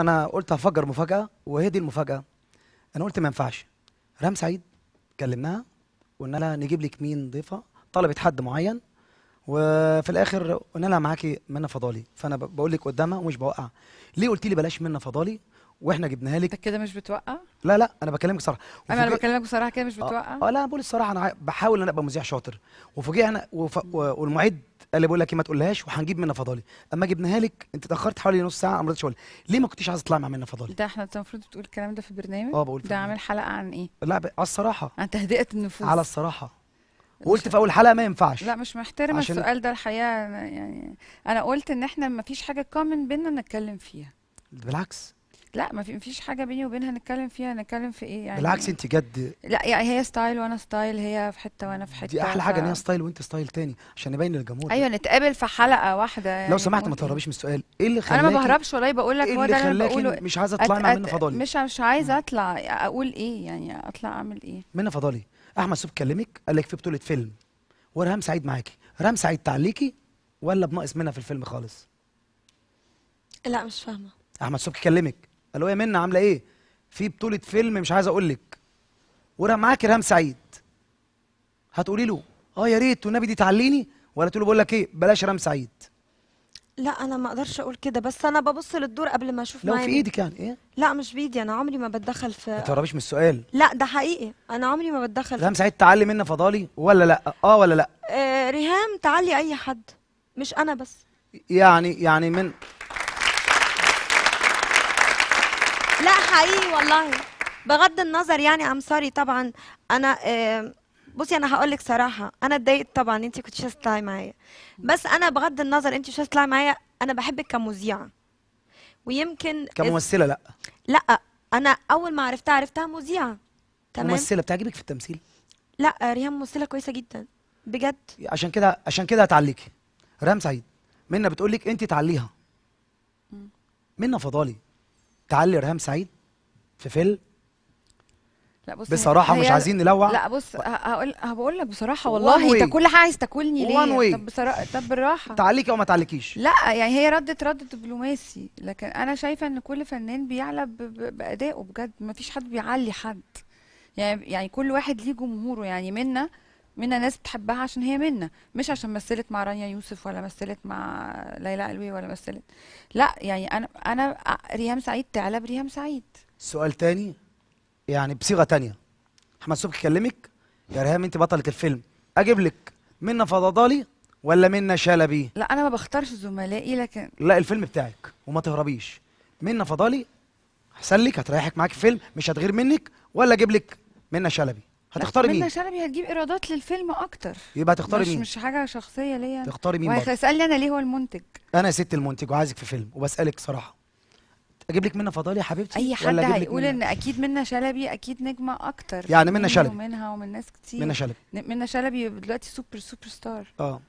انا قلت هفجر مفاجاه وهي دي المفاجاه انا قلت ما ينفعش رام سعيد كلمناها وقلنا لها نجيب لك مين ضيفه طلبت حد معين وفي الاخر قلنا لها معاكي منى فضالي فانا بقول لك قدامها ومش بوقع ليه قلت لي بلاش منى فضالي واحنا جبناها لك كده مش بتوقع لا لا انا بكلمك صراحه انا انا بكلمك بصراحه كده مش آه، بتوقع اه لا انا بقول الصراحه انا بحاول ان انا ابقى مذيع شاطر وفوجئنا وف... والمعد قال لي بقول لك ايه ما تقولهاش وهنجيب منها فضالي اما جبناها لك انت اتاخرت حوالي نص ساعه ما رضيتش اقول ليه ما كنتيش عايزه تطلعي مع منى فضالي ده احنا المفروض بتقول الكلام ده في البرنامج اه بقول ده عامل حلقه عن ايه لا ب... على الصراحه عن تهدئه النفوس على الصراحه وقلت في اول حلقه ما ينفعش لا مش محترمه عشان... السؤال ده الحقيقه يعني انا قلت ان احنا ما فيش حاجه كومن بينا نتكلم فيها بالعكس لا ما فيش حاجه بيني وبينها نتكلم فيها نتكلم في ايه يعني بالعكس انت جد لا يعني هي ستايل وانا ستايل هي في حته وانا في حته دي احلى حاجه ان هي ستايل وانت ستايل تاني عشان نبين للجمهور ايوه نتقابل في حلقه آه. واحده يعني لو سمحت ما تهربيش من السؤال ايه اللي خلاك انا ما بهربش والله بقول لك إيه هو ده اللي بقوله مش عايزه اطلع مع منى فضالي مش مش عايزه اطلع اقول ايه يعني اطلع اعمل ايه منى فضالي احمد سوف كلمك قال لك في بطوله فيلم ورهام سعيد معاكي رهام سعيد تعليقي ولا بناقص منها في الفيلم خالص لا مش فاهمه احمد سوبكي كلمك قال له إيه يا منى عامله ايه في بطوله فيلم مش عايز اقول لك معاك إرهام سعيد هتقولي له اه يا ريت والنبي دي تعليني ولا تقول له بقول لك ايه بلاش إرهام سعيد لا انا ما اقدرش اقول كده بس انا ببص للدور قبل ما اشوف لو في ايدك يعني ايه لا مش بايدي انا عمري ما بتدخل في ما تهربيش من السؤال لا ده حقيقي انا عمري ما بتدخل ريهام سعيد تعلي منا فضالي ولا لا اه ولا لا آه ريهام تعلي اي حد مش انا بس يعني يعني من حقيقي والله بغض النظر يعني ام سوري طبعا انا آه، بصي انا هقول لك صراحه انا اتضايقت طبعا انت كنتش هتطلعي معايا بس انا بغض النظر انت مش هتطلعي معايا انا بحبك كمذيعه ويمكن كممثله لا لا انا اول ما عرفتها عرفتها مذيعه تمام ممثله بتعجبك في التمثيل لا ريهام ممثله كويسه جدا بجد عشان كده عشان كده هتعليكي ريهام سعيد منى بتقول لك انت تعليها منى فضالي تعلي ريهام سعيد في فيلم لا بص بصراحه مش عايزين نلوع لا بص هقول هقول لك بصراحه والله انت كل حاجه عايز تاكلني ليه طب بصراحه طب بالراحه تعليك او ما تعليكيش لا يعني هي ردة رد دبلوماسي لكن انا شايفه ان كل فنان بيعلى بادائه بجد ما فيش حد بيعلي حد يعني يعني كل واحد ليه جمهوره يعني منا منا ناس بتحبها عشان هي منا مش عشان مثلت مع رانيا يوسف ولا مثلت مع ليلى علوي ولا مثلت لا يعني انا انا آه، ريهام سعيد تعلى بريهام سعيد سؤال تاني يعني بصيغه تانية احمد صبحي كلمك يا ريهام انت بطله الفيلم اجيب لك منا فضضالي ولا منا شلبي لا انا ما بختارش زملائي لكن لا الفيلم بتاعك وما تهربيش منا فضالي احسن لك هتريحك معاك الفيلم مش هتغير منك ولا اجيب لك منا شلبي هتختاري مين؟ منا شلبي هتجيب ايرادات للفيلم اكتر يبقى هتختاري مين؟ مش حاجه شخصيه ليا تختاري مين؟ وهيسالني انا ليه هو المنتج؟ انا يا ست المنتج وعايزك في فيلم وبسالك صراحه اجيب لك منى فضالي يا حبيبتي اي حد هيقول ان اكيد منى شلبي اكيد نجمه اكتر يعني منى شلبي منها ومن ناس كتير منى شلبي منى شلبي دلوقتي سوبر سوبر ستار اه